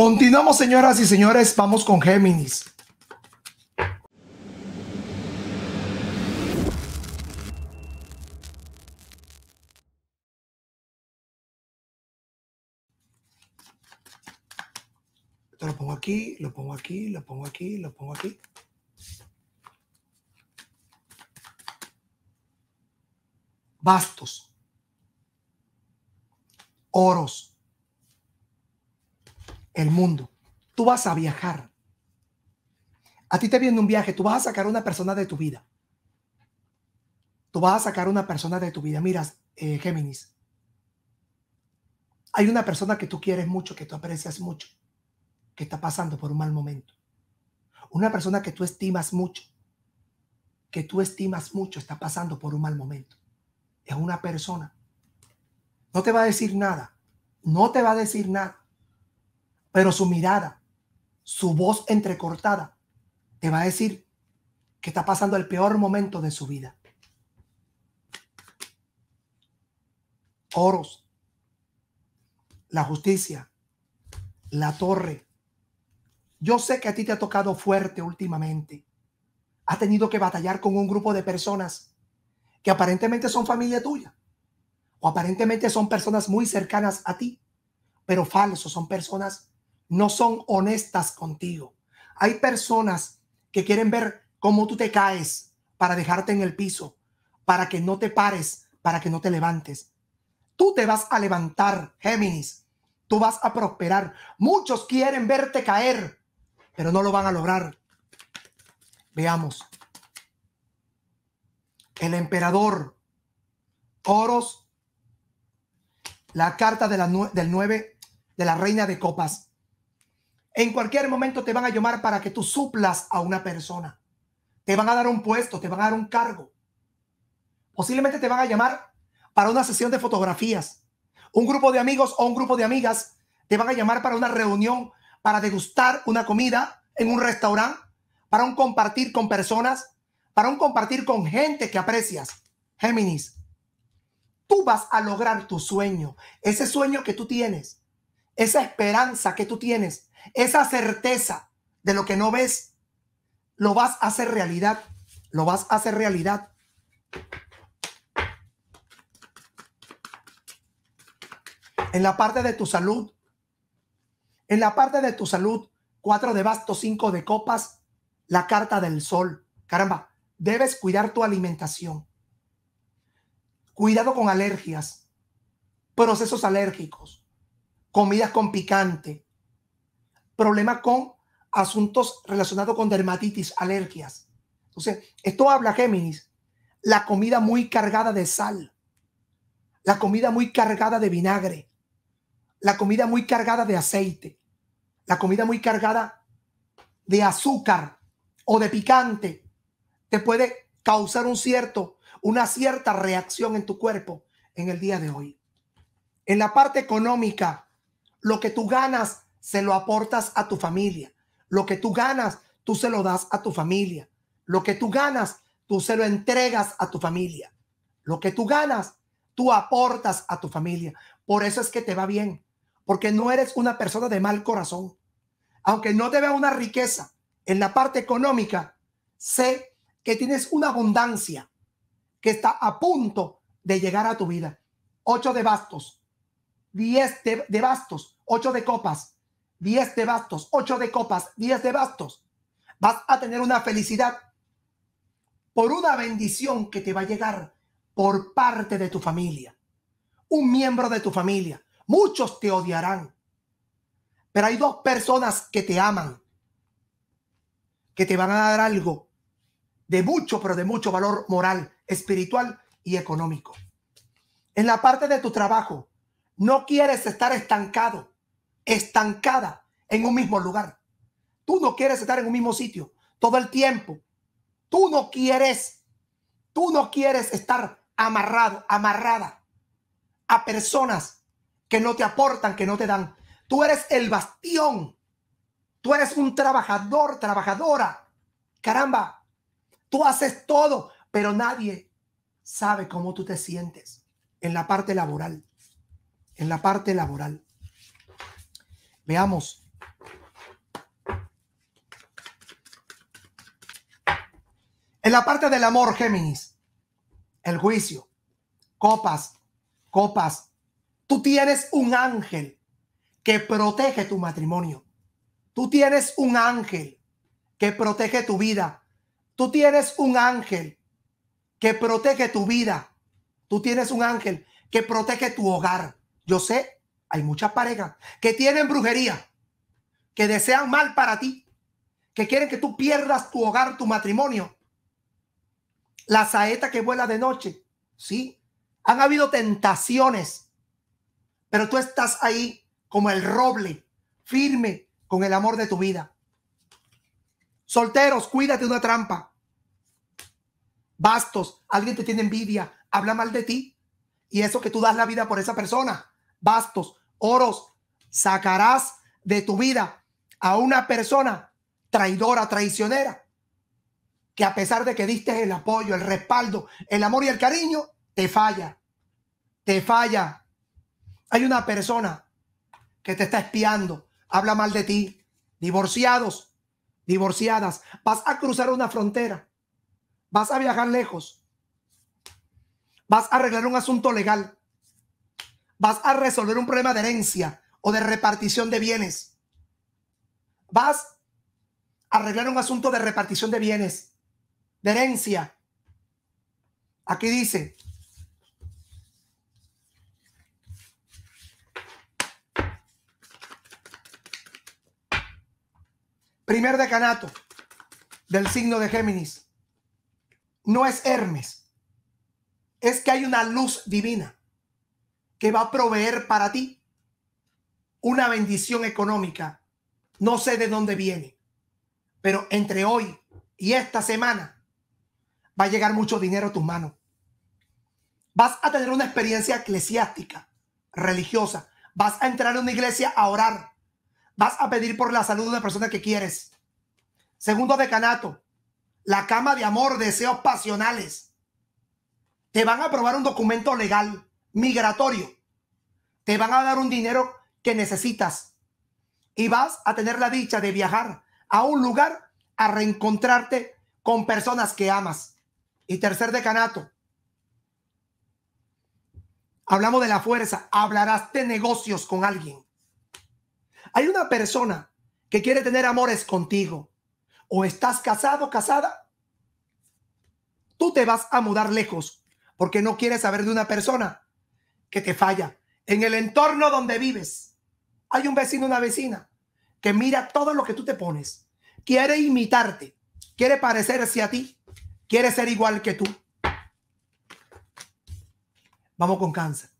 Continuamos, señoras y señores, vamos con Géminis. Esto lo pongo aquí, lo pongo aquí, lo pongo aquí, lo pongo aquí. Bastos. Oros el mundo. Tú vas a viajar. A ti te viene un viaje, tú vas a sacar una persona de tu vida. Tú vas a sacar una persona de tu vida. Miras, eh, Géminis, hay una persona que tú quieres mucho, que tú aprecias mucho, que está pasando por un mal momento. Una persona que tú estimas mucho, que tú estimas mucho, está pasando por un mal momento. Es una persona. No te va a decir nada. No te va a decir nada pero su mirada, su voz entrecortada, te va a decir que está pasando el peor momento de su vida. Oros, la justicia, la torre. Yo sé que a ti te ha tocado fuerte últimamente. Has tenido que batallar con un grupo de personas que aparentemente son familia tuya o aparentemente son personas muy cercanas a ti, pero falsos, son personas no son honestas contigo. Hay personas que quieren ver cómo tú te caes para dejarte en el piso, para que no te pares, para que no te levantes. Tú te vas a levantar, Géminis. Tú vas a prosperar. Muchos quieren verte caer, pero no lo van a lograr. Veamos. El emperador. Oros. La carta de la del 9 de la reina de copas. En cualquier momento te van a llamar para que tú suplas a una persona. Te van a dar un puesto, te van a dar un cargo. Posiblemente te van a llamar para una sesión de fotografías. Un grupo de amigos o un grupo de amigas te van a llamar para una reunión, para degustar una comida en un restaurante, para un compartir con personas, para un compartir con gente que aprecias. Géminis, tú vas a lograr tu sueño, ese sueño que tú tienes esa esperanza que tú tienes, esa certeza de lo que no ves, lo vas a hacer realidad, lo vas a hacer realidad. En la parte de tu salud, en la parte de tu salud, cuatro de bastos, cinco de copas, la carta del sol. Caramba, debes cuidar tu alimentación. Cuidado con alergias, procesos alérgicos comidas con picante, problemas con asuntos relacionados con dermatitis, alergias. Entonces, esto habla Géminis, la comida muy cargada de sal, la comida muy cargada de vinagre, la comida muy cargada de aceite, la comida muy cargada de azúcar o de picante, te puede causar un cierto, una cierta reacción en tu cuerpo en el día de hoy. En la parte económica, lo que tú ganas, se lo aportas a tu familia. Lo que tú ganas, tú se lo das a tu familia. Lo que tú ganas, tú se lo entregas a tu familia. Lo que tú ganas, tú aportas a tu familia. Por eso es que te va bien, porque no eres una persona de mal corazón. Aunque no te vea una riqueza en la parte económica, sé que tienes una abundancia que está a punto de llegar a tu vida. Ocho de bastos. 10 de, bastos, 8 de copas, 10 de bastos, 8 de copas, 10 de bastos, vas a tener una felicidad por una bendición que te va a llegar por parte de tu familia, un miembro de tu familia. Muchos te odiarán, pero hay dos personas que te aman, que te van a dar algo de mucho, pero de mucho valor moral, espiritual y económico. En la parte de tu trabajo, no quieres estar estancado, estancada en un mismo lugar. Tú no quieres estar en un mismo sitio todo el tiempo. Tú no quieres, tú no quieres estar amarrado, amarrada a personas que no te aportan, que no te dan. Tú eres el bastión. Tú eres un trabajador, trabajadora. Caramba, tú haces todo, pero nadie sabe cómo tú te sientes en la parte laboral en la parte laboral. Veamos. En la parte del amor, Géminis, el juicio, copas, copas, tú tienes un ángel que protege tu matrimonio. Tú tienes un ángel que protege tu vida. Tú tienes un ángel que protege tu vida. Tú tienes un ángel que protege tu hogar. Yo sé, hay muchas parejas que tienen brujería, que desean mal para ti, que quieren que tú pierdas tu hogar, tu matrimonio. La saeta que vuela de noche, ¿sí? Han habido tentaciones, pero tú estás ahí como el roble, firme con el amor de tu vida. Solteros, cuídate de una trampa. Bastos, alguien te tiene envidia, habla mal de ti. Y eso que tú das la vida por esa persona, bastos, oros, sacarás de tu vida a una persona traidora, traicionera, que a pesar de que diste el apoyo, el respaldo, el amor y el cariño, te falla, te falla. Hay una persona que te está espiando, habla mal de ti, divorciados, divorciadas, vas a cruzar una frontera, vas a viajar lejos, vas a arreglar un asunto legal, vas a resolver un problema de herencia o de repartición de bienes. Vas a arreglar un asunto de repartición de bienes, de herencia. Aquí dice, primer decanato del signo de Géminis. No es Hermes, es que hay una luz divina que va a proveer para ti una bendición económica. No sé de dónde viene, pero entre hoy y esta semana va a llegar mucho dinero a tus manos. Vas a tener una experiencia eclesiástica, religiosa. Vas a entrar a una iglesia a orar. Vas a pedir por la salud de una persona que quieres. Segundo decanato, la cama de amor, deseos pasionales. Te van a aprobar un documento legal migratorio. Te van a dar un dinero que necesitas y vas a tener la dicha de viajar a un lugar a reencontrarte con personas que amas. Y tercer decanato. Hablamos de la fuerza. Hablarás de negocios con alguien. Hay una persona que quiere tener amores contigo. O estás casado, casada. Tú te vas a mudar lejos porque no quieres saber de una persona que te falla. En el entorno donde vives, hay un vecino, una vecina, que mira todo lo que tú te pones, quiere imitarte, quiere parecerse a ti, quiere ser igual que tú. Vamos con cáncer.